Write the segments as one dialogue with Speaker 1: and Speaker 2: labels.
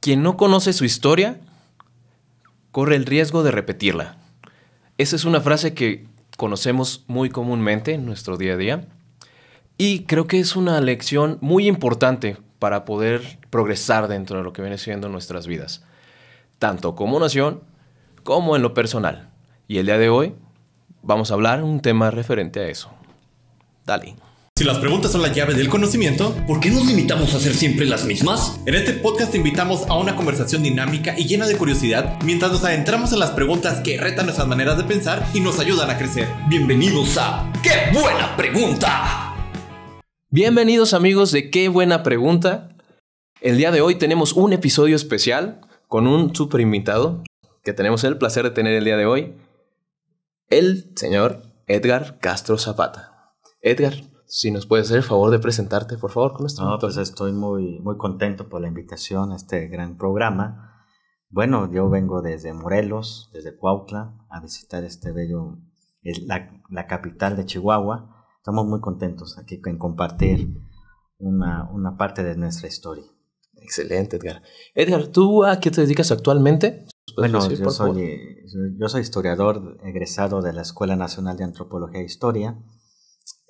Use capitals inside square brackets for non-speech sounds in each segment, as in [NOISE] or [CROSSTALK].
Speaker 1: Quien no conoce su historia corre el riesgo de repetirla. Esa es una frase que conocemos muy comúnmente en nuestro día a día y creo que es una lección muy importante para poder progresar dentro de lo que viene siendo nuestras vidas, tanto como nación como en lo personal. Y el día de hoy vamos a hablar un tema referente a eso. Dale. Si las preguntas son la llave del conocimiento, ¿por qué nos limitamos a hacer siempre las mismas? En este podcast te invitamos a una conversación dinámica y llena de curiosidad mientras nos adentramos en las preguntas que retan nuestras maneras de pensar y nos ayudan a crecer. Bienvenidos a ¡Qué buena pregunta! Bienvenidos amigos de ¡Qué buena pregunta! El día de hoy tenemos un episodio especial con un super invitado que tenemos el placer de tener el día de hoy, el señor Edgar Castro Zapata. Edgar, si nos puede hacer el favor de presentarte, por favor, con estás? No, pues estoy muy, muy contento por la invitación a este
Speaker 2: gran programa. Bueno, yo vengo desde Morelos, desde Cuautla, a visitar este bello, la, capital de Chihuahua. Estamos muy contentos aquí en compartir una, parte de nuestra historia. Excelente, Edgar.
Speaker 1: Edgar, ¿tú a qué te dedicas actualmente? Bueno, yo, soy,
Speaker 2: eh, yo soy historiador egresado de la Escuela Nacional de Antropología e Historia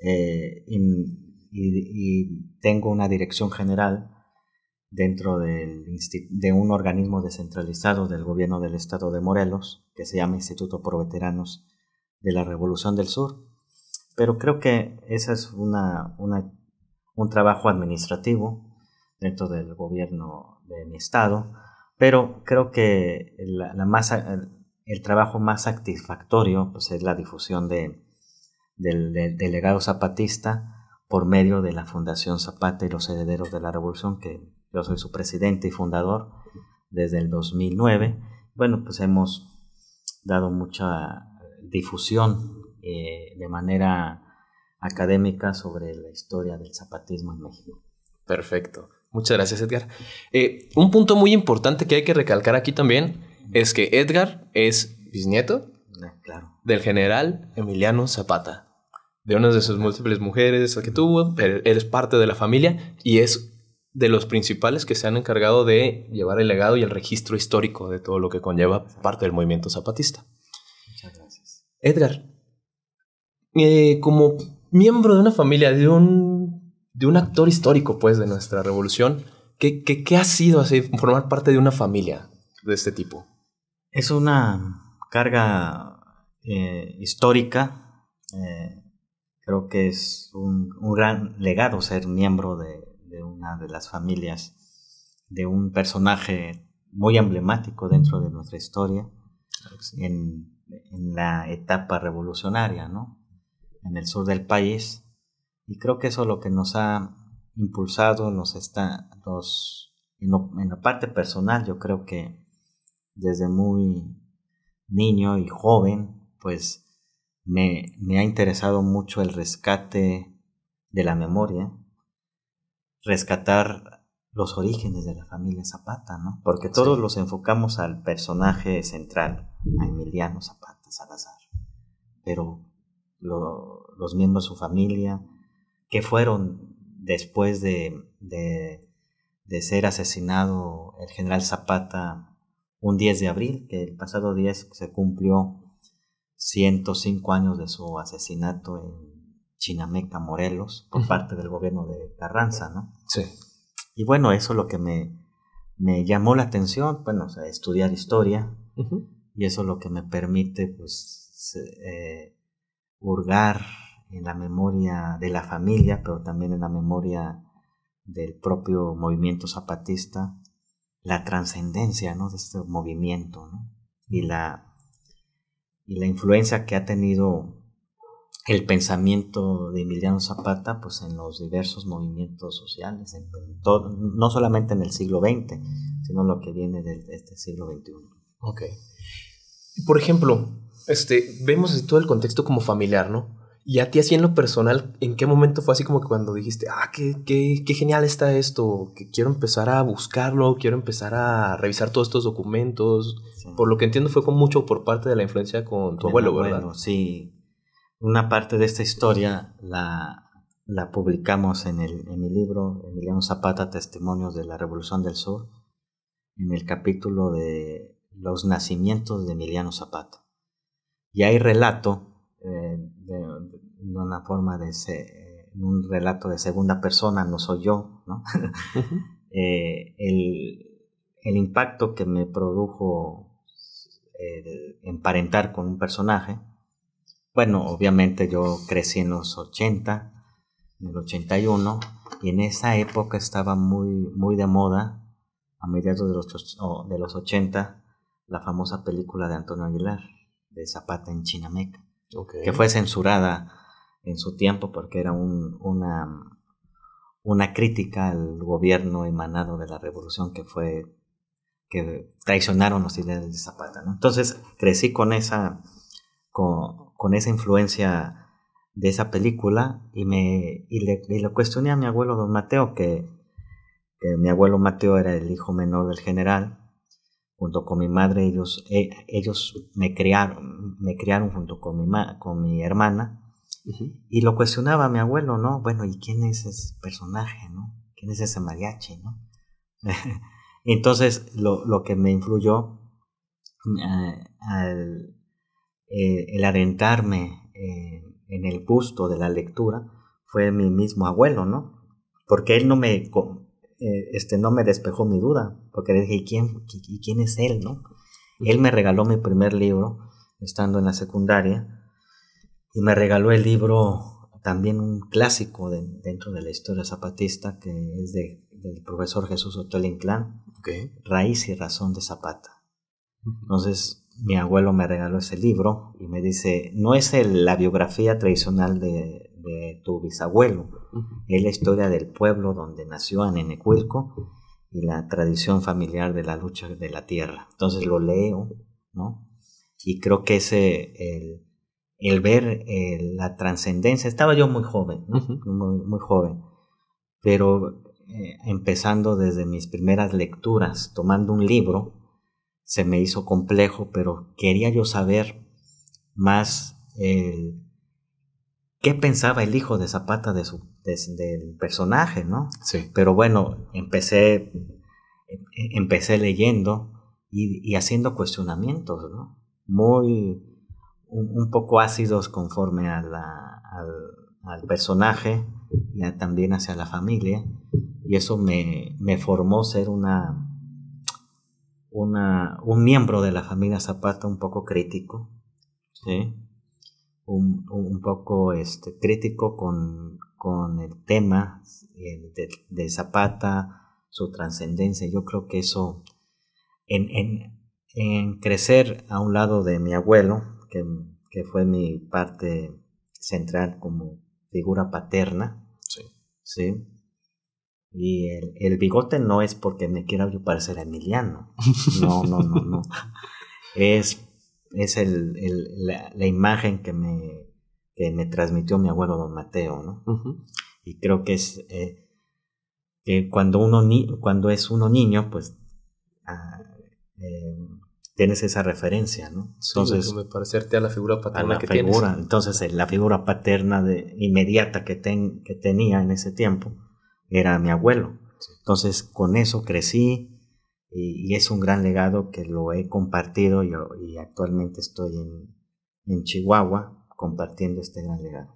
Speaker 2: eh, y, tengo una dirección general dentro de un organismo descentralizado del gobierno del estado de Morelos, que se llama Instituto Pro Veteranos de la Revolución del Sur. Pero creo que ese es una, un trabajo administrativo dentro del gobierno de mi estado, pero creo que la, el, el, trabajo más satisfactorio pues, es la difusión de, del, delegado zapatista por medio de la Fundación Zapata y los Herederos de la Revolución, que yo soy su presidente y fundador desde el 2009. Bueno, pues hemos dado mucha difusión eh, de manera académica sobre la
Speaker 1: historia del zapatismo en México. Perfecto. Muchas gracias, Edgar. Eh, un punto muy importante que hay que recalcar aquí también es que Edgar es bisnieto eh, del general Emiliano Zapata de una de sus múltiples mujeres que tuvo, eres parte de la familia y es de los principales que se han encargado de llevar el legado y el registro histórico de todo lo que conlleva parte del movimiento zapatista. Muchas gracias. Edgar, eh, como miembro de una familia, de un, de un actor histórico pues de nuestra revolución, ¿qué, qué, qué ha sido así, formar parte de una familia de este tipo? Es
Speaker 2: una carga eh, histórica. Eh, creo que es un, gran legado ser miembro de, una de las familias de un personaje muy emblemático dentro de nuestra historia en, la etapa revolucionaria, ¿no? En el sur del país. Y creo que eso es lo que nos ha impulsado, nos está, nos, en la parte personal, yo creo que desde muy niño y joven, pues me, ha interesado mucho el rescate de la memoria, rescatar los orígenes de la familia Zapata, ¿no? Porque todos los enfocamos al personaje central, a Emiliano Zapata Salazar, pero los miembros de su familia, que fueron después de, de, de, ser asesinado el general Zapata un 10 de abril, que el pasado 10 se cumplió 105 años de su asesinato en Chinameca, Morelos, por parte del gobierno de Carranza, ¿no? Sí. Y bueno, eso es lo que me, me llamó la atención, bueno, o sea, estudiar historia, y eso es lo que me permite, pues, eh, hurgar en la memoria de la familia, pero también en la memoria del propio movimiento zapatista, la trascendencia ¿no? de este movimiento ¿no? y la y la influencia que ha tenido el pensamiento de Emiliano Zapata pues en los diversos movimientos sociales, en no solamente en el siglo XX,
Speaker 1: sino lo que viene del este siglo XXI. Ok. Por ejemplo, este, vemos todo el contexto como familiar, ¿no? Y a ti así en lo personal, ¿en qué momento fue así como que cuando dijiste, ah, qué, qué, genial está esto, que quiero empezar a buscarlo, quiero empezar a revisar todos estos documentos? Por lo que entiendo fue con mucho por parte de la influencia con tu abuelo, ¿verdad? ¿verdad? Sí, una parte de esta historia la,
Speaker 2: publicamos en, el, en mi libro, Emiliano Zapata, Testimonios de la Revolución del Sur, en el capítulo de los nacimientos de Emiliano Zapata. Y hay relato eh, de, una forma de un relato de segunda persona, no soy yo, [LAUGHS] eh, el, impacto que me produjo eh, emparentar con un personaje, bueno, obviamente yo crecí en los 80, en el 81, y en esa época estaba muy, muy de moda, a mediados de los, de los 80, la famosa película de Antonio Aguilar, de Zapata en Chinameca que fue censurada en su tiempo porque era una, crítica al gobierno emanado de la revolución que fue que traicionaron los ideales de Zapata. Entonces crecí con esa, con, esa influencia de esa película y, me, le, y cuestioné a mi abuelo don Mateo, que, que mi abuelo Mateo era el hijo menor del general, junto con mi madre, ellos, eh, ellos me, criaron, me criaron junto con mi, con mi hermana. Y lo cuestionaba mi abuelo, ¿no? Bueno, ¿y quién es ese personaje, no? ¿Quién es ese mariachi, no? [LAUGHS] Entonces, lo, que me influyó eh, al, eh, el adentrarme en el gusto de la lectura fue mi mismo abuelo, ¿no? Porque él no me, eh, este, no me despejó mi duda, porque dije, ¿y quién, quién es él? ¿no? Él me regaló mi primer libro, estando en la secundaria, y me regaló el libro, también un clásico dentro de la historia zapatista, que es de, del profesor Jesús Otel Inclán, Raíz y Razón de Zapata. Entonces, mi abuelo me regaló ese libro y me dice, no es la biografía tradicional de, de tu bisabuelo. Es la historia del pueblo donde nació Anenecuilco y la tradición familiar de la lucha de la tierra. Entonces lo leo, ¿no? Y creo que ese, el, ver la trascendencia, estaba yo muy joven, muy, muy, joven, pero eh, empezando desde mis primeras lecturas, tomando un libro, se me hizo complejo, pero quería yo saber más el qué pensaba el hijo de Zapata del personaje, ¿no? Sí. Pero bueno, empecé, eh, empecé leyendo y, haciendo cuestionamientos, ¿no? Muy, un, poco ácidos conforme al, personaje y también hacia la familia. Y eso me, me formó ser una, una, un miembro de la familia Zapata un poco crítico, ¿sí? un, poco este, crítico con, el tema eh, de, Zapata, su trascendencia. Yo creo que eso, en, crecer a un lado de mi abuelo, que, fue mi parte central como figura paterna, sí. ¿sí? Y el, bigote no es porque me quiera yo parecer Emiliano, no, no, no, no. [LAUGHS] Es es el, el, la, imagen que me, que me transmitió mi abuelo don Mateo, ¿no? Y creo que es eh, que cuando uno ni, cuando es uno niño, pues
Speaker 1: ah, eh,
Speaker 2: tienes esa referencia, ¿no? Entonces,
Speaker 1: me parecerte a la figura paterna que Entonces,
Speaker 2: eh, la figura paterna de, inmediata que, que tenía en ese tiempo era mi abuelo. Entonces, con eso crecí y, es un gran legado que lo he compartido y, actualmente estoy en, en, Chihuahua compartiendo este gran legado.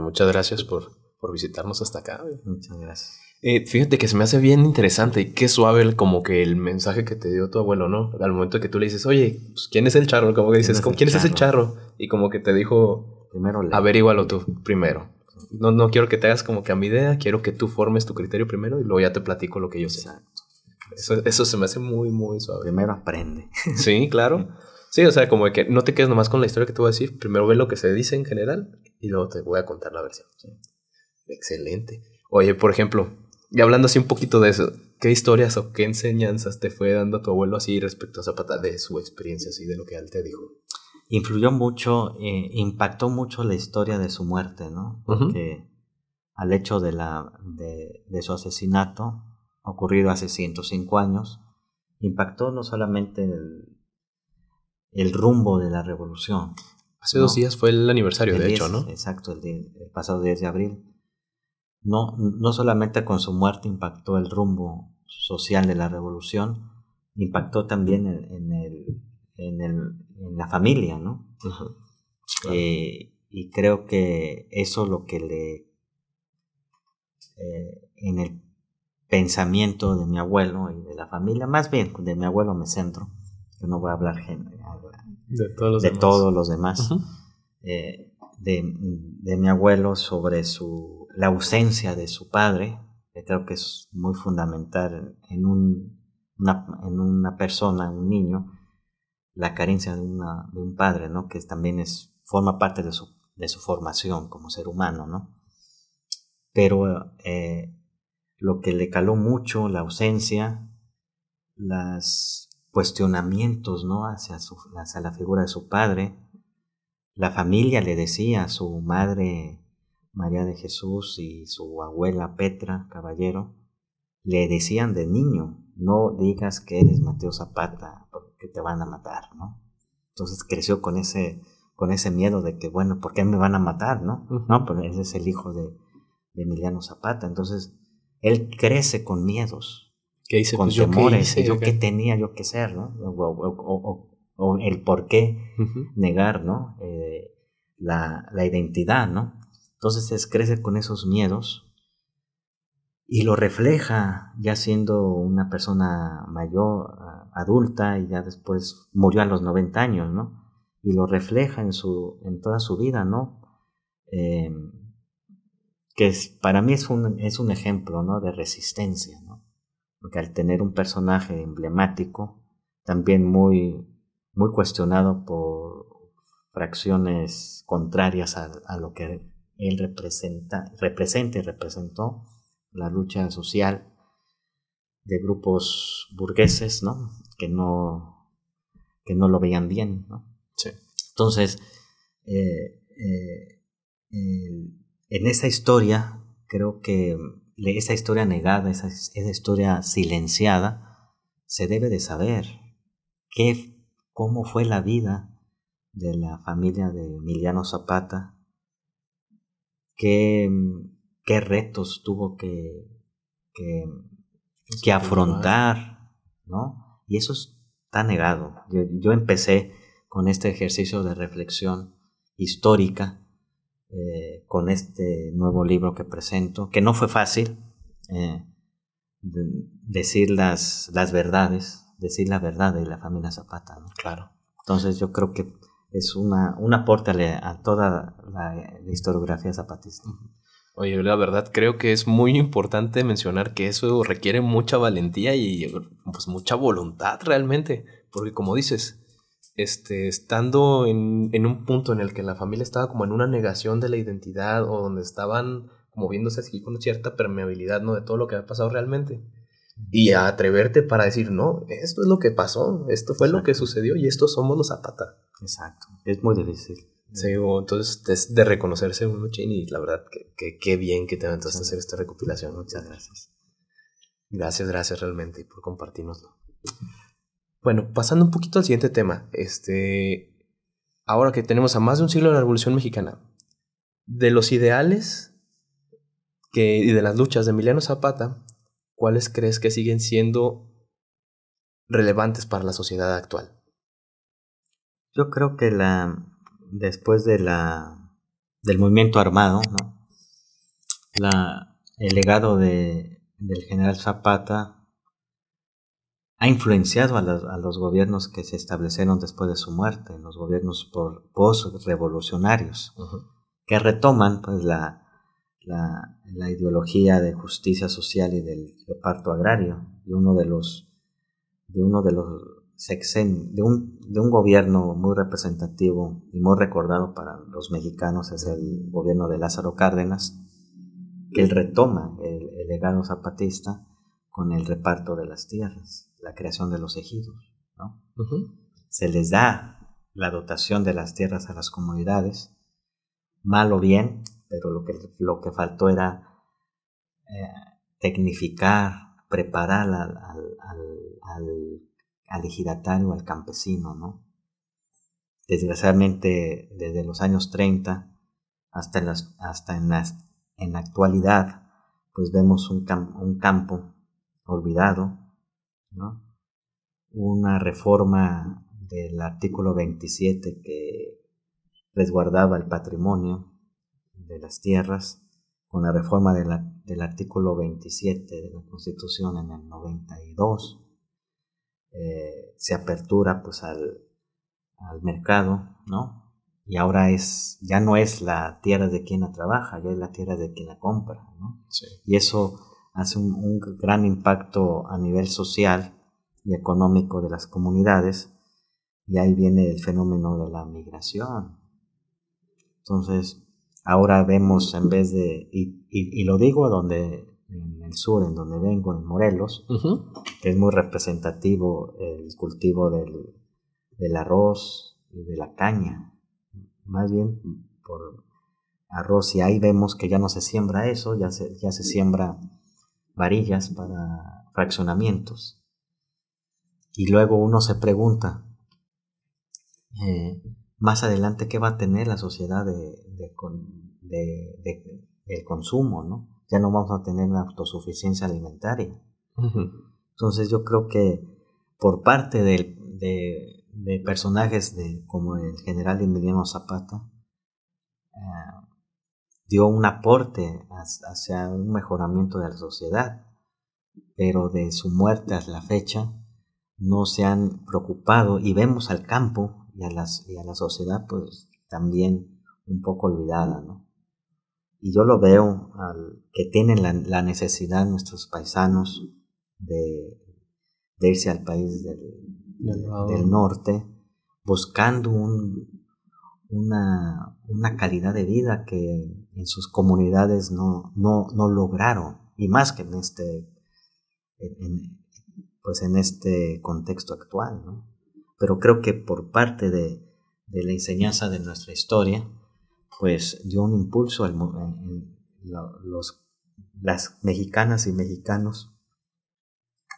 Speaker 1: muchas gracias por, por visitarnos hasta
Speaker 2: acá. Muchas gracias.
Speaker 1: Eh, fíjate que se me hace bien interesante y qué suave como que el mensaje que te dio tu abuelo, ¿no? Al momento que tú le dices, oye, pues, ¿quién es el charro? Como que dices, ¿quién, es, ese charro? Y como que te dijo, primero averígualo tú primero. No, no quiero que te hagas como que a mi idea, quiero que tú formes tu criterio primero y luego ya te platico lo que yo Exacto. sé. Eso, se me hace muy, muy suave. Primero aprende. Sí, [LAUGHS] claro. Sí, o sea, como que no te quedes nomás con la historia que te voy a decir. Primero ve lo que se dice en general y luego te voy a contar la versión. Excelente. Oye, por ejemplo, y hablando así un poquito de eso, ¿qué historias o qué enseñanzas te fue dando tu abuelo así respecto a Zapata de su experiencia así de lo que él te dijo?
Speaker 2: Influyó mucho, eh, impactó mucho la historia de su muerte, ¿no? Porque al hecho de, la, de, de su asesinato, ocurrido hace 105 años, impactó no solamente el, rumbo de la revolución.
Speaker 1: Hace dos días fue el aniversario, de hecho, ¿no?
Speaker 2: Exacto, el, pasado 10 de abril. No, no solamente con su muerte impactó el rumbo social de la revolución, impactó también en, en, el, en, el, en la familia, ¿no? Eh, y creo que eso lo que le... Eh, en el pensamiento de mi abuelo y de la familia, más bien de mi abuelo me centro, yo no voy a hablar de todos los demás, eh, de, mi abuelo sobre su, la ausencia de su padre, creo que es muy fundamental en, un, una, en una persona, un niño, la carencia de, un padre, ¿no? que también es, forma parte de su, de su formación como ser humano. Pero eh, lo que le caló mucho, la ausencia, los cuestionamientos ¿no? hacia, su, hacia la figura de su padre. La familia le decía, a su madre María de Jesús y su abuela Petra Caballero, le decían de niño, no digas que eres Mateo Zapata porque te van a matar, ¿no? Entonces creció con ese, con ese miedo de que, bueno, ¿por qué me van a matar, no? No, ese es el hijo de, de Emiliano Zapata. Entonces, él crece con miedos, con pues, temores, yo, qué, tenía yo que ser, ¿no? O, el por qué negar, ¿no? Eh, la, identidad, ¿no? Entonces es, crece con esos miedos y lo refleja ya siendo una persona mayor, adulta y ya después murió a los 90 años, ¿no? Y lo refleja en, su, en toda su vida, ¿no? Eh, que para mí es un, es un ejemplo ¿no? de resistencia, porque al tener un personaje emblemático, también muy, muy cuestionado por fracciones contrarias a, lo que él representa, representa y representó, la lucha social de grupos burgueses, ¿no? Que no, que no lo veían bien, Entonces, eh, eh, el, en esa historia, creo que esa historia negada, esa, historia silenciada, se debe de saber qué, cómo fue la vida de la familia de Emiliano Zapata, qué, qué retos tuvo que, que, que afrontar, ¿no? Y eso está negado. yo, empecé con este ejercicio de reflexión histórica eh, con este nuevo libro que presento, que no fue fácil eh, decir las, las verdades, decir la verdad de la familia Zapata. ¿no? Claro. Entonces yo creo que es una, un aporte a, toda la, la historiografía zapatista.
Speaker 1: Oye, la verdad creo que es muy importante mencionar que eso requiere mucha valentía y pues mucha voluntad realmente, porque como dices, este, estando en, un punto en el que la familia estaba como en una negación de la identidad o donde estaban como viéndose así con cierta permeabilidad, ¿no? De todo lo que había pasado realmente. Y atreverte para decir, no, esto es lo que pasó, esto fue lo que sucedió y estos somos los Zapata. Exacto, es muy difícil. entonces es de reconocerse uno, y la verdad que, bien que te aventaste hacer esta recopilación. Muchas gracias. Gracias, gracias realmente por compartirnoslo. Bueno, pasando un poquito al siguiente tema, este, ahora que tenemos a más de un siglo de la Revolución Mexicana, de los ideales y de las luchas de Emiliano Zapata, ¿cuáles crees que siguen siendo relevantes para la sociedad actual? Yo creo que la después
Speaker 2: de la del movimiento armado, ¿no? la, el legado de, del general Zapata ha influenciado a, los gobiernos que se establecieron después de su muerte, los gobiernos post-revolucionarios, que retoman pues, la, ideología de justicia social y del reparto agrario de uno de los de uno de los de un, gobierno muy representativo y muy recordado para los mexicanos es el gobierno de Lázaro Cárdenas, que él retoma el legado zapatista con el reparto de las tierras la creación de los ejidos, ¿no? Se les da la dotación de las tierras a las comunidades, mal o bien, pero lo que, lo que faltó era eh, tecnificar, preparar al, al, al, ejidatario, al campesino, ¿no? Desgraciadamente, desde los años 30 hasta, hasta en, la actualidad, pues vemos un campo olvidado, una reforma del artículo 27 que resguardaba el patrimonio de las tierras, con la reforma del artículo 27 de la Constitución en el 92, eh, se apertura pues al, al mercado, ¿no? y ahora es ya no es la tierra de quien la trabaja, ya es la tierra de quien la compra, ¿no? Y eso hace un, gran impacto a nivel social y económico de las comunidades, y ahí viene el fenómeno de la migración. Entonces, ahora vemos en vez de, y, lo digo donde, en el sur, en donde vengo, en Morelos, que es muy representativo el cultivo del, del, arroz y de la caña, más bien por arroz, y ahí vemos que ya no se siembra eso, ya ya se siembra varillas para fraccionamientos. Y luego uno se pregunta, eh, más adelante, ¿qué va a tener la sociedad de, el consumo? ¿no? Ya no vamos a tener una autosuficiencia alimentaria. Entonces yo creo que por parte del, de, personajes como el general Emiliano Zapata, eh, dio un aporte hacia un mejoramiento de la sociedad, pero de su muerte hasta la fecha no se han preocupado y vemos al campo y a, la sociedad pues también un poco olvidada, Y yo lo veo que tienen la, necesidad nuestros paisanos de, de irse al país del norte buscando un, una, una calidad de vida que en sus comunidades no, no, no lograron, y más que en este, pues en este contexto actual. Pero creo que por parte de, de la enseñanza de nuestra historia, pues dio un impulso a las mexicanas y mexicanos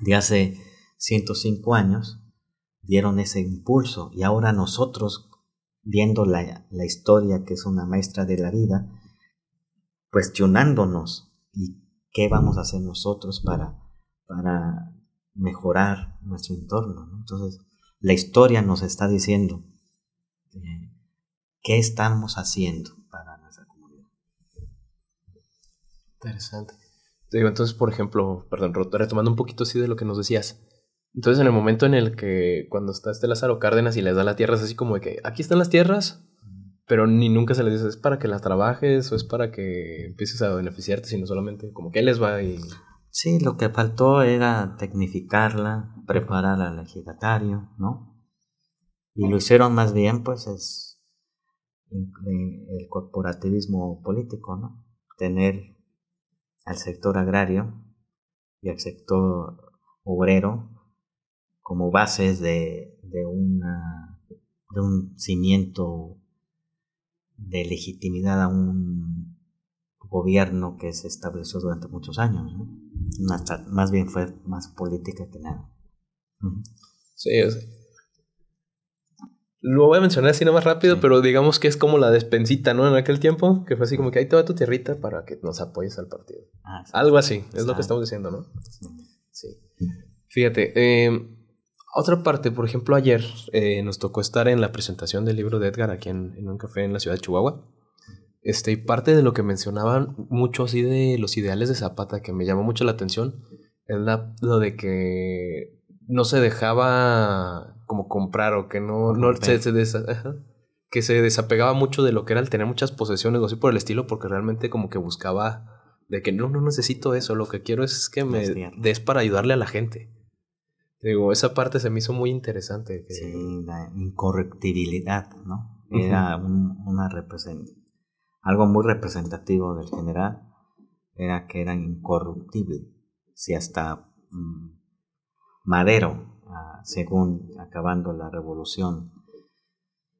Speaker 2: de hace 105 años dieron ese impulso y ahora nosotros viendo la, historia que es una maestra de la vida, cuestionándonos y qué vamos a hacer nosotros para, para mejorar nuestro entorno. Entonces, la historia nos está diciendo eh, qué estamos haciendo para nuestra comunidad. Interesante.
Speaker 1: entonces, por ejemplo, perdón, tomando un poquito así de lo que nos decías, entonces, en el momento en el que cuando está este Lázaro Cárdenas y les da las tierras, así como de que aquí están las tierras, pero ni nunca se les dice es para que las trabajes o es para que empieces a beneficiarte, sino solamente como que les va y. Sí, lo que faltó era tecnificarla, prepararla al
Speaker 2: ejidatario, ¿no? Y lo hicieron más bien, pues es eh, el corporativismo político, ¿no? Tener al sector agrario y al sector obrero como bases de, de, una, de un cimiento de legitimidad a un gobierno que se estableció durante muchos años. más bien fue más política que nada.
Speaker 1: Sí, lo voy a mencionar así más rápido, pero digamos que es como la despensita, ¿no? En aquel tiempo, que fue así como que ahí te va tu tierrita para que nos apoyes al partido. Ah, Algo así, es lo que estamos diciendo, ¿no? Sí. Fíjate, eh, otra parte, por ejemplo, ayer eh, nos tocó estar en la presentación del libro de Edgar aquí en, un café en la ciudad de Chihuahua. Este, y parte de lo que mencionaban mucho así de los ideales de Zapata, que me llamó mucho la atención, es la, lo de que no se dejaba como comprar o que no, no se, que se desapegaba mucho de lo que era el tener muchas posesiones o así por el estilo, porque realmente como que buscaba de que no, no necesito eso, lo que quiero es que me des para ayudarle a la gente. Digo, esa parte se me hizo muy interesante. Sí, la
Speaker 2: incorruptibilidad, ¿no? Era un, una algo muy representativo del general, era que era incorruptible. Si hasta mm, Madero, ah, según acabando la revolución,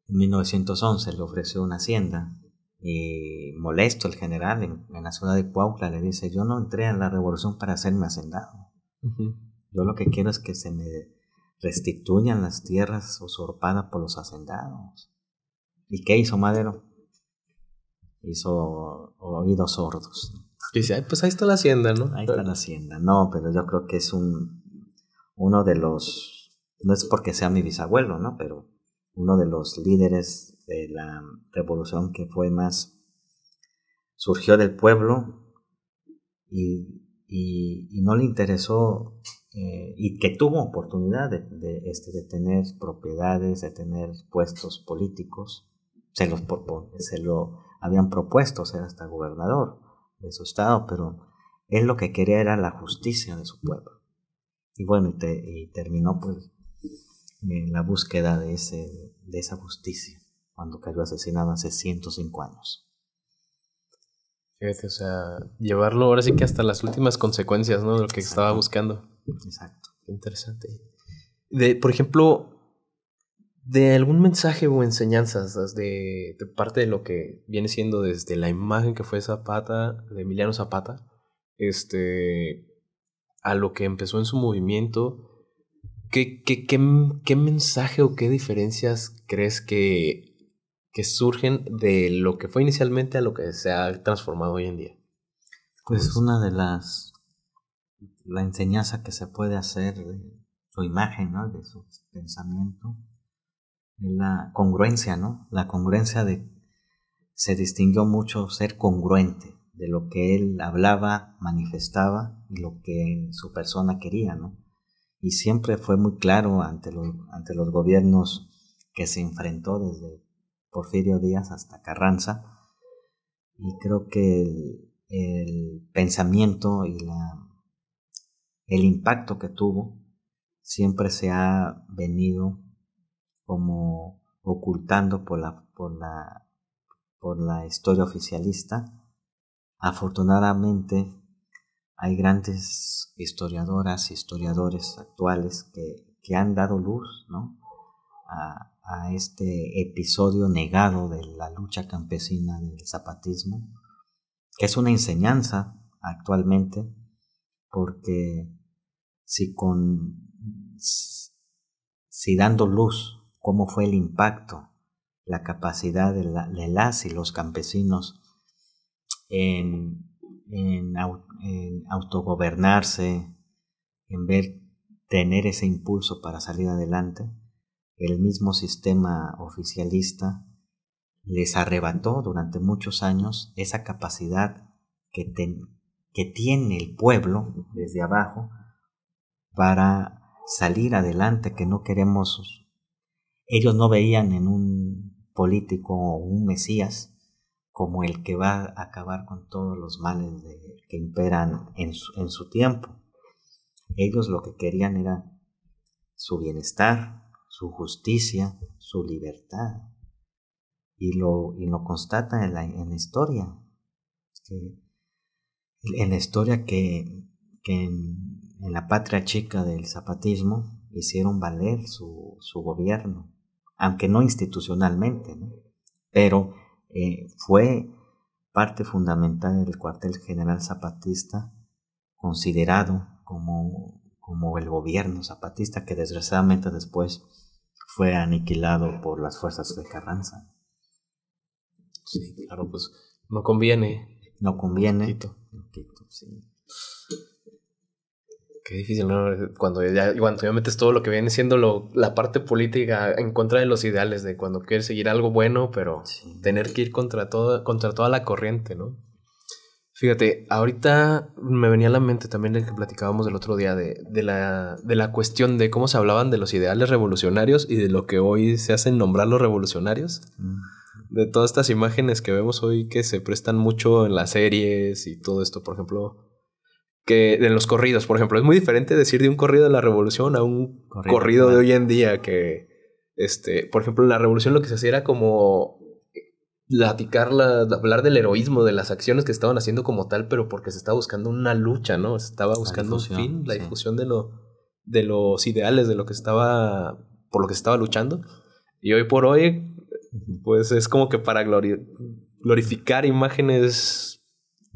Speaker 2: en 1911 le ofreció una hacienda y molesto el general en, la ciudad de Cuautla le dice, yo no entré en la revolución para hacerme hacendado. Yo lo que quiero es que se me restituyan las tierras usurpadas por los hacendados. ¿Y qué hizo Madero? Hizo oídos sordos. Dice, pues ahí está la hacienda, ¿no? Ahí está la hacienda, no, pero yo creo que es un uno de los, no es porque sea mi bisabuelo, ¿no? Pero uno de los líderes de la revolución que fue más, surgió del pueblo y, y no le interesó eh, y que tuvo oportunidad este, de, tener propiedades, de tener puestos políticos, se, los, se lo habían propuesto ser hasta gobernador de su estado, pero él lo que quería era la justicia de su pueblo. Y bueno, y, terminó pues en la búsqueda de, ese, de esa justicia cuando cayó asesinado hace
Speaker 1: 105 años. Fíjate, o sea, llevarlo ahora sí que hasta las últimas consecuencias, ¿no? De lo que estaba buscando. Exacto. interesante. De, por ejemplo, de algún mensaje o enseñanzas de, parte de lo que viene siendo desde la imagen que fue Zapata, de Emiliano Zapata, este, a lo que empezó en su movimiento, ¿qué, qué, mensaje o qué diferencias crees que, surgen de lo que fue inicialmente a lo que se ha transformado hoy en día?
Speaker 2: Pues una de las la enseñanza que se puede hacer de su imagen, ¿no? de su pensamiento, la congruencia, ¿no? La congruencia de se distinguió mucho ser congruente de lo que él hablaba, manifestaba y lo que en su persona quería, ¿no? Y siempre fue muy claro ante los, ante los gobiernos que se enfrentó desde Porfirio Díaz hasta Carranza. Y creo que el pensamiento y la el impacto que tuvo siempre se ha venido como ocultando por la, por la, por la historia oficialista. Afortunadamente hay grandes historiadoras, historiadores actuales que, que han dado luz ¿no? a, a este episodio negado de la lucha campesina del zapatismo, que es una enseñanza actualmente, porque si con si dando luz cómo fue el impacto, la capacidad de, la, las y los campesinos en, en, autogobernarse, en ver tener ese impulso para salir adelante, el mismo sistema oficialista les arrebató durante muchos años esa capacidad que, que tiene el pueblo desde abajo para salir adelante, que no queremos... Ellos no veían en un político o un Mesías como el que va a acabar con todos los males que imperan en su, tiempo. Ellos lo que querían era su bienestar, su justicia, su libertad. Y lo, y lo constata en la, historia. en la historia que, que en la patria chica del zapatismo hicieron valer su, gobierno, aunque no institucionalmente, pero eh, fue parte fundamental del cuartel general zapatista considerado como, como el gobierno zapatista que desgraciadamente después fue aniquilado por las fuerzas de Carranza.
Speaker 1: Sí, claro, pues no conviene.
Speaker 2: No conviene.
Speaker 1: Qué difícil, ¿no? Cuando ya, cuando ya metes todo lo que viene siendo la parte política en contra de los ideales, de cuando quieres seguir algo bueno, pero tener que ir contra, todo, contra toda la corriente, ¿no? Fíjate, ahorita me venía a la mente también el que platicábamos el otro día de, de, la, cuestión de cómo se hablaban de los ideales revolucionarios y de lo que hoy se hacen nombrar los revolucionarios. De todas estas imágenes que vemos hoy que se prestan mucho en las series y todo esto, por ejemplo, que en los corridos, por ejemplo. Es muy diferente decir de un corrido de la revolución a un corrido, de hoy en día que, este, por ejemplo, en la revolución lo que se hacía era como platicar, hablar del heroísmo, de las acciones que estaban haciendo como tal, pero porque se estaba buscando una lucha, ¿no? Se estaba buscando fin, la difusión de, lo, de los ideales, de lo que estaba, por lo que estaba luchando. Y hoy por hoy, pues es como que para glorificar imágenes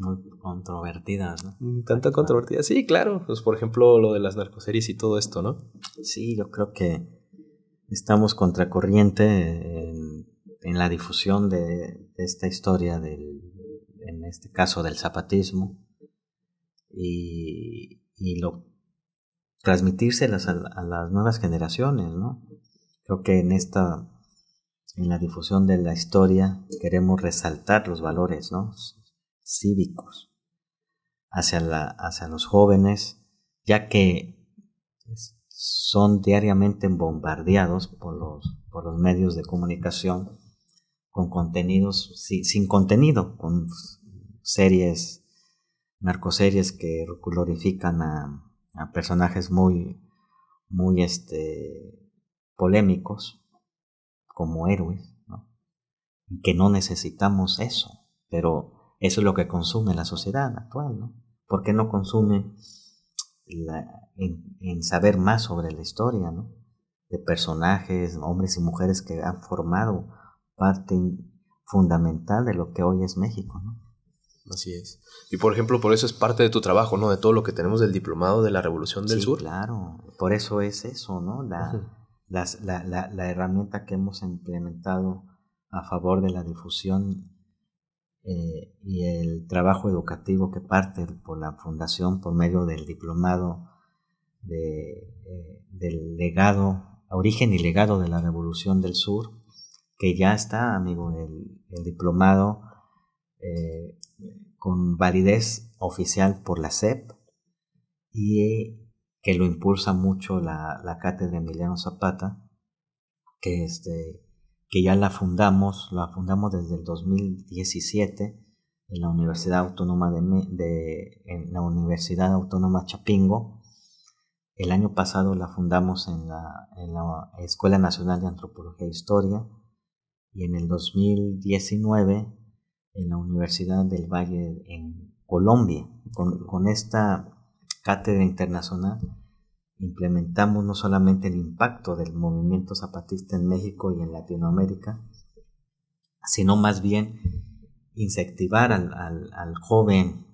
Speaker 1: muy controvertidas, ¿no? tanto controvertidas, sí, claro. Pues, por ejemplo, lo de las narcoseries y todo esto, ¿no? Sí, yo creo que
Speaker 2: estamos contracorriente en, la difusión de, esta historia, del, en este caso del zapatismo, y, lo, transmitírselas a, a las nuevas generaciones, ¿no? Creo que en esta en la difusión de la historia queremos resaltar los valores, ¿no? cívicos hacia, hacia los jóvenes, ya que son diariamente bombardeados por los, por los medios de comunicación con contenidos, sin contenido, con series, narcoseries que glorifican a, personajes muy, muy este, polémicos como héroes, y que no necesitamos eso, pero eso es lo que consume la sociedad actual, ¿no? ¿Por qué no consume en, saber más sobre la historia, ¿no? De personajes, hombres y mujeres que han formado parte fundamental de lo que hoy es México, ¿no? Así es.
Speaker 1: Y por ejemplo, por eso es parte de tu trabajo, ¿no? De todo lo que tenemos del diplomado de la Revolución del sí, Claro, por eso es eso, ¿no?
Speaker 2: la herramienta que hemos implementado a favor de la difusión eh, y el trabajo educativo que parte por la Fundación por medio del diplomado eh, del legado, origen y legado de la Revolución del Sur, que ya está, amigo, el, diplomado eh, con validez oficial por la SEP y que lo impulsa mucho la, la cátedra Emiliano Zapata, que este, que ya la fundamos, la fundamos desde el 2017 en la Universidad Autónoma de, en la Universidad Autónoma Chapingo. El año pasado la fundamos en la, Escuela Nacional de Antropología e Historia y en el 2019 en la Universidad del Valle en Colombia. con esta cátedra internacional implementamos no solamente el impacto del movimiento zapatista en México y en Latinoamérica, sino más bien incentivar al, al, joven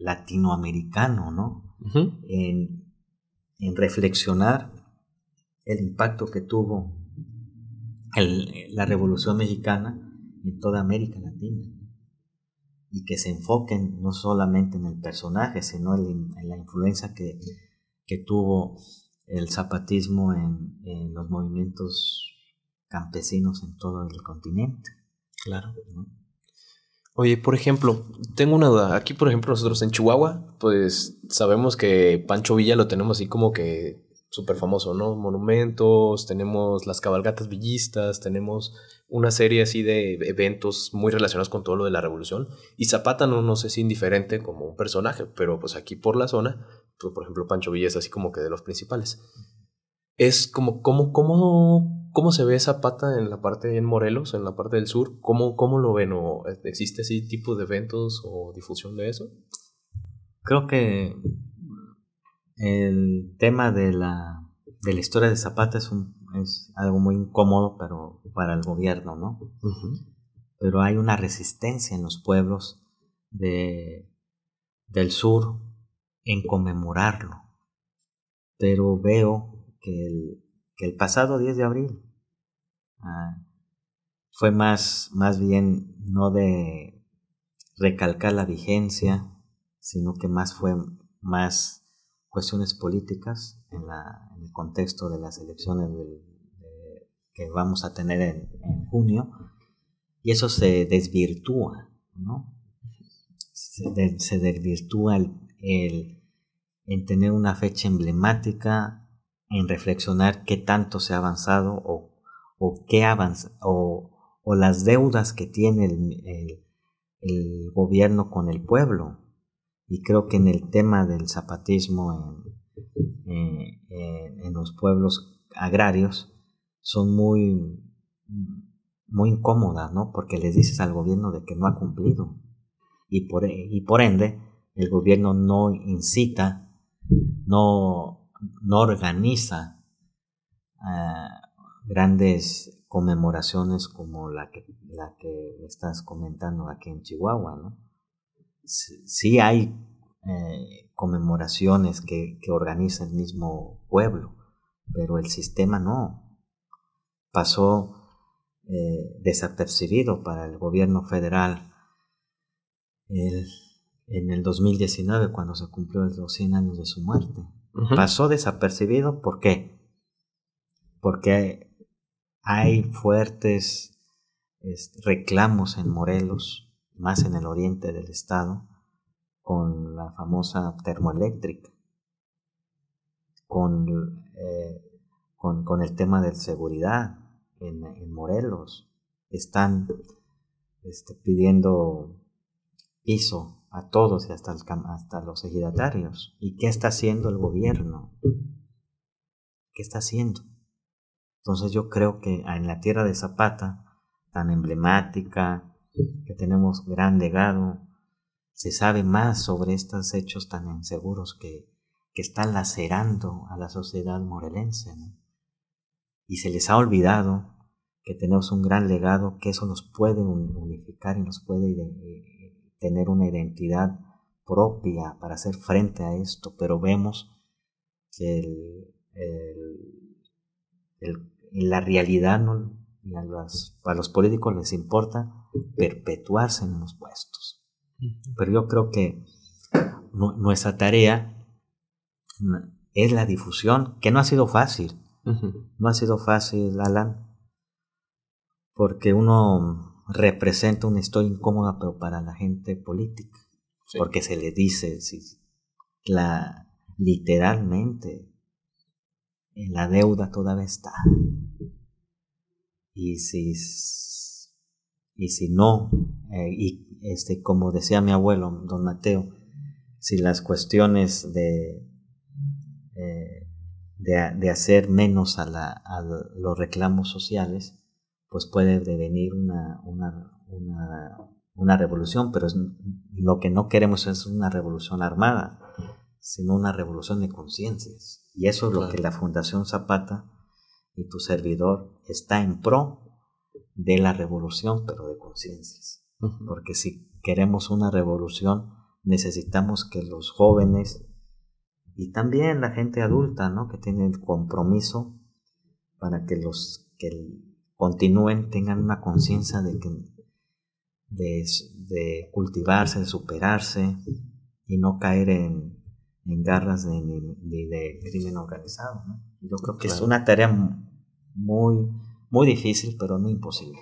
Speaker 2: latinoamericano, ¿no? en, reflexionar el impacto que tuvo el, la Revolución Mexicana en toda América Latina y que se enfoquen no solamente en el personaje, sino en la influencia que, que tuvo el zapatismo en, los movimientos campesinos en todo el continente. Claro.
Speaker 1: Oye, por ejemplo, tengo una duda. Aquí, por ejemplo, nosotros en Chihuahua, pues sabemos que Pancho Villa lo tenemos así como que súper famoso, ¿no? Monumentos, tenemos las cabalgatas villistas, tenemos una serie así de eventos muy relacionados con todo lo de la revolución. Y Zapata no nos es indiferente como un personaje, pero pues aquí por la zona, pues por ejemplo Pancho Villa es así como que de los principales. Es como, ¿cómo, cómo, cómo se ve Zapata en la parte en Morelos, en la parte del sur? ¿Cómo, cómo lo ven? ¿O ¿Existe así tipo de eventos o difusión de eso? Creo que
Speaker 2: el tema de la, de la historia de Zapata es, un, es algo muy incómodo pero para el gobierno, ¿no? Pero hay una resistencia en los pueblos de, del sur en conmemorarlo. Pero veo que el, que el pasado 10 de abril ah, fue más, más bien no de recalcar la vigencia, sino que más fue más cuestiones políticas en, el contexto de las elecciones que vamos a tener en, junio, y eso se desvirtúa, ¿no? Se, desvirtúa en tener una fecha emblemática, en reflexionar qué tanto se ha avanzado o, qué avanza, o, o las deudas que tiene el gobierno con el pueblo, y creo que en el tema del zapatismo en, en los pueblos agrarios son muy, muy incómodas, ¿no? Porque les dices al gobierno de que no ha cumplido y por, y por ende el gobierno no incita, no, no organiza ah, grandes conmemoraciones como la que, la que estás comentando aquí en Chihuahua, ¿no? sí hay eh, conmemoraciones que, organiza el mismo pueblo, pero el sistema no. Pasó eh, desapercibido para el gobierno federal en el 2019, cuando se cumplió los 100 años de su muerte. Pasó desapercibido, ¿por qué? Porque hay fuertes este, reclamos en Morelos más en el oriente del estado, con la famosa termoeléctrica, con, eh, con, el tema de seguridad en, Morelos. Están este, pidiendo piso a todos y hasta, hasta los ejidatarios. ¿Y qué está haciendo el gobierno? ¿Qué está haciendo? Entonces yo creo que en la tierra de Zapata, tan emblemática, que tenemos gran legado, se sabe más sobre estos hechos tan inseguros que, que están lacerando a la sociedad morelense. Y se les ha olvidado que tenemos un gran legado, que eso nos puede unificar y nos puede eh, tener una identidad propia para hacer frente a esto, pero vemos que el, la realidad no, a, a los políticos les importa perpetuarse en los puestos. Pero yo creo que nuestra tarea es la difusión, que no ha sido fácil. No ha sido fácil, Alan, porque uno representa una historia incómoda, pero para la gente política, porque se le dice literalmente la deuda todavía está. Y si y si no, eh, y este, como decía mi abuelo, don Mateo, si las cuestiones eh, de, de, hacer menos a, la, a, los reclamos sociales, pues puede devenir una, revolución, pero lo que no queremos es una revolución armada, sino una revolución de conciencias. Y eso es lo que la Fundación Zapata y tu servidor está en pro de la revolución, pero de conciencias. Porque si queremos una revolución, necesitamos que los jóvenes y también la gente adulta, ¿no? Que tiene el compromiso para que los que continúen tengan una conciencia de que de, cultivarse, de superarse y no caer en, en garras de, ni, de, crimen organizado. Yo creo que es una tarea muy muy difícil, pero no imposible.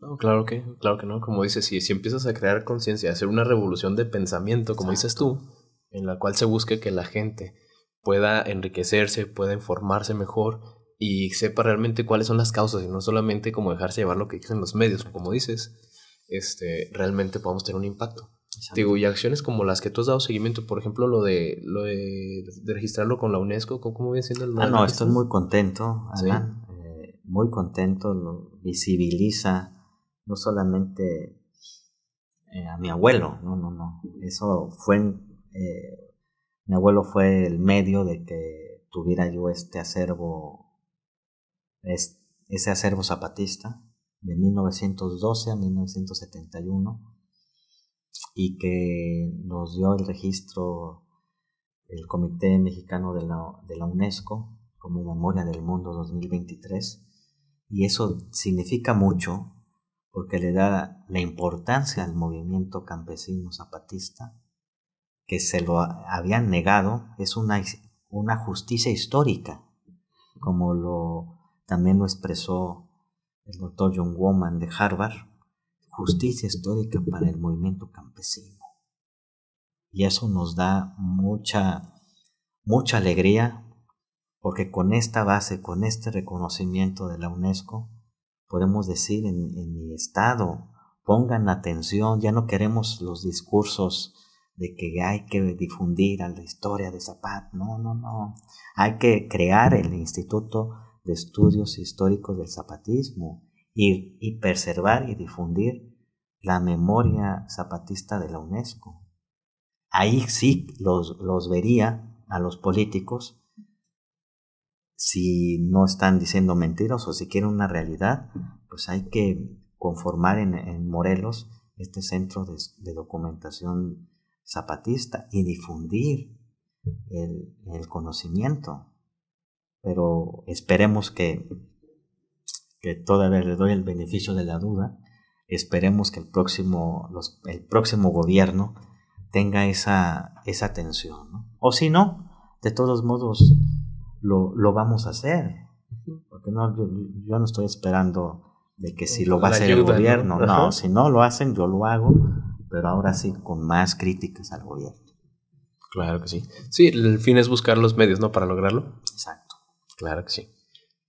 Speaker 1: No, claro que, claro que no. Como dices, si, si empiezas a crear conciencia, a hacer una revolución de pensamiento, como dices tú, en la cual se busque que la gente pueda enriquecerse, pueda informarse mejor y sepa realmente cuáles son las causas y no solamente como dejarse llevar lo que dicen los medios, como dices, este, realmente podamos tener un impacto. Digo, y acciones como las que tú has dado seguimiento, por ejemplo, lo de, de, registrarlo con la UNESCO, ¿cómo viene siendo el Ah, no, estoy
Speaker 2: muy contento, muy contento, lo visibiliza no solamente eh, a mi abuelo, no, no, no, eso fue, eh, mi abuelo fue el medio de que tuviera yo este acervo, ese acervo zapatista de 1912 a 1971 y que nos dio el registro el Comité Mexicano de la, de la UNESCO como Memoria del Mundo 2023 y eso significa mucho porque le da la importancia al movimiento campesino zapatista que se lo habían negado. Es una, una justicia histórica, como lo también lo expresó el doctor John Woman de Harvard, justicia histórica para el movimiento campesino. Y eso nos da mucha, mucha alegría, porque con esta base, con este reconocimiento de la UNESCO, podemos decir en, mi estado, pongan atención, ya no queremos los discursos de que hay que difundir a la historia de Zapat, no, no, no, hay que crear el Instituto de Estudios Históricos del Zapatismo y, preservar y difundir la memoria zapatista de la UNESCO. Ahí sí los vería a los políticos si no están diciendo mentiras o si quieren una realidad, pues hay que conformar en, Morelos este centro de, documentación zapatista y difundir el, conocimiento. Pero esperemos que, que todavía le doy el beneficio de la duda, esperemos que el próximo, los, el próximo gobierno tenga esa, esa atención. O si no, de todos modos, lo, vamos a hacer. Porque no, yo, no estoy esperando de que si lo va a hacer el gobierno. ¿no? si no lo hacen, yo lo
Speaker 1: hago, pero ahora sí con más críticas al gobierno. Claro que sí. Sí, el fin es buscar los medios, ¿no? Para lograrlo. Exacto. Claro que sí.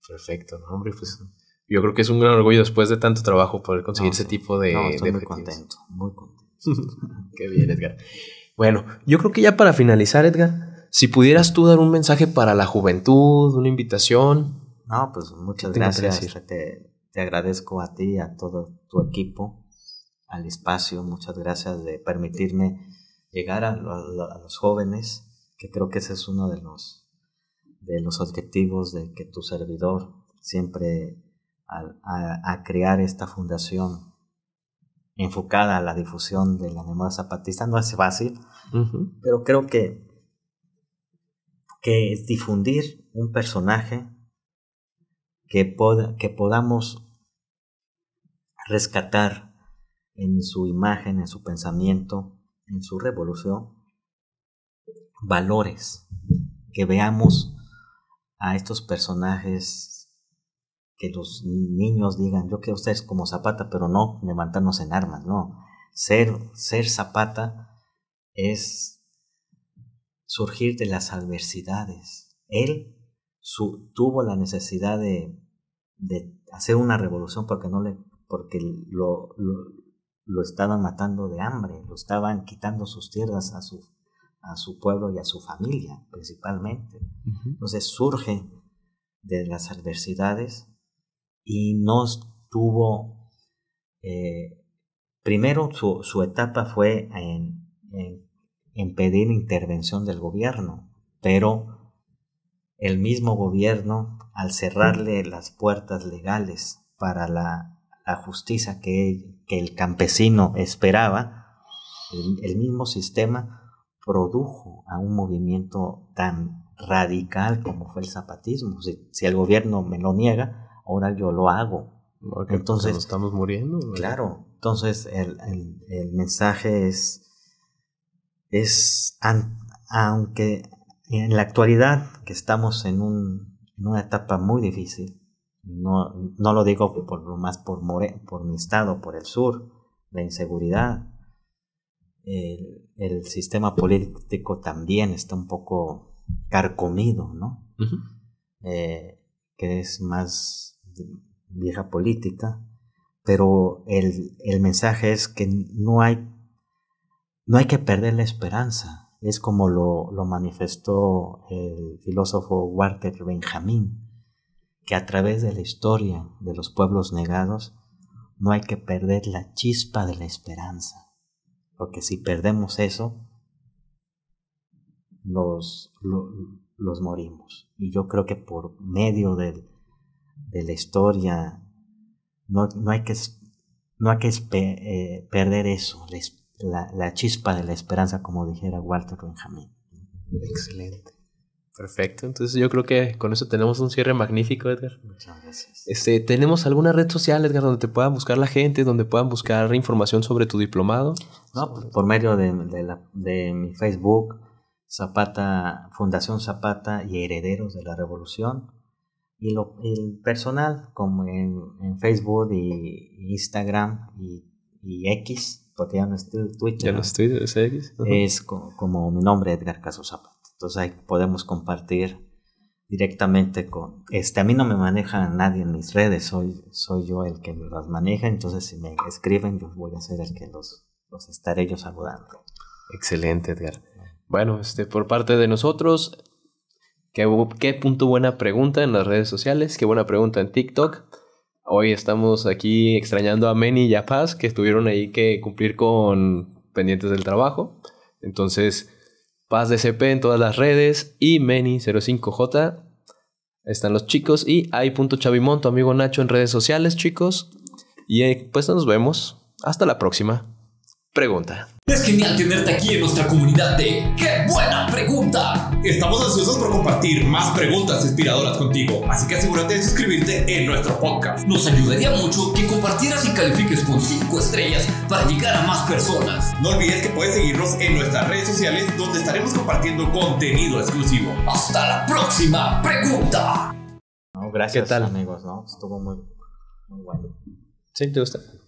Speaker 1: Perfecto, pues, yo creo que es un gran orgullo después de tanto trabajo poder conseguir ese tipo de, estoy muy contento, muy contento. [LAUGHS] Qué bien, Edgar. Bueno, yo creo que ya para finalizar, Edgar, si pudieras tú dar un mensaje para la juventud, una invitación. No, pues muchas gracias. Te, te, agradezco a ti, a todo tu equipo, al espacio.
Speaker 2: Muchas gracias de permitirme llegar a, los jóvenes, que creo que ese es uno de los, de los objetivos de que tu servidor siempre a, a, crear esta fundación enfocada a la difusión de la memoria zapatista. No es fácil, pero creo que que es difundir un personaje que, que podamos rescatar en su imagen, en su pensamiento, en su revolución, valores, que veamos a estos personajes, que los niños digan, yo quiero ser como Zapata, pero no levantarnos en armas, no. Ser, ser Zapata es surgir de las adversidades. Él tuvo la necesidad de, hacer una revolución porque no le porque lo, estaban matando de hambre, lo estaban quitando sus tierras a su, a su pueblo y a su familia principalmente. Entonces surge de las adversidades y no tuvo, eh, primero su, etapa fue en en pedir intervención del gobierno, pero el mismo gobierno, al cerrarle las puertas legales para la, justicia que, el campesino esperaba, el, mismo sistema produjo a un movimiento tan radical como fue el zapatismo. Si, el gobierno me lo niega, ahora yo lo hago. Pues, entonces estamos muriendo. Claro, entonces el, el, mensaje es es, aunque en la actualidad que estamos en, una etapa muy difícil, no, no lo digo por lo más por, More, por mi estado, por el sur, la inseguridad, el, sistema político también está un poco carcomido, ¿no? Eh, que es más vieja política, pero el, el mensaje es que no hay no hay que perder la esperanza, es como lo, manifestó el filósofo Walter Benjamin, que a través de la historia de los pueblos negados no hay que perder la chispa de la esperanza, porque si perdemos eso, los, morimos. Y yo creo que por medio de la historia no, hay que, no hay que eh, perder eso, la la, chispa de la esperanza, como dijera Walter Benjamin. Excelente.
Speaker 1: Perfecto, entonces yo creo que con eso tenemos un cierre magnífico, Edgar. Muchas gracias. Este, ¿Tenemos alguna red social, Edgar, donde te puedan buscar la gente, donde puedan buscar información sobre tu diplomado? No, pues, por, medio de, mi Facebook, Zapata,
Speaker 2: Fundación Zapata y Herederos de la Revolución. Y lo, el personal, como en, Facebook y Instagram y, y X, ya no estoy Twitter. Ya no, Twitter, es como, mi nombre, Edgar Caso Zapata. Entonces ahí podemos compartir directamente con... Este, a mí no me maneja nadie en mis redes, soy, soy yo el que las maneja, entonces si me escriben yo voy a ser el que los, los estaré yo saludando. Excelente, Edgar.
Speaker 1: Bueno, este, por parte de nosotros, qué, qué punto buena pregunta en las redes sociales, qué buena pregunta en TikTok. Hoy estamos aquí extrañando a Meni y a Paz, que estuvieron ahí que cumplir con pendientes del trabajo. Entonces, Paz de en todas las redes y Meni05J. Están los chicos y i.chavimón, tu amigo Nacho en redes sociales, chicos. Y eh, pues nos vemos. Hasta la próxima pregunta. Es genial tenerte aquí en nuestra comunidad de ¡Qué buena pregunta! Estamos ansiosos por compartir más preguntas inspiradoras contigo, así que asegúrate de suscribirte en nuestro podcast. Nos ayudaría mucho que compartieras y califiques con 5 estrellas para llegar a más personas. No olvides que puedes seguirnos en nuestras redes sociales donde estaremos compartiendo contenido exclusivo. ¡Hasta la próxima pregunta!
Speaker 2: No, gracias, tal? amigos, ¿no? Estuvo muy, muy bueno. ¿Sí? ¿Te gusta?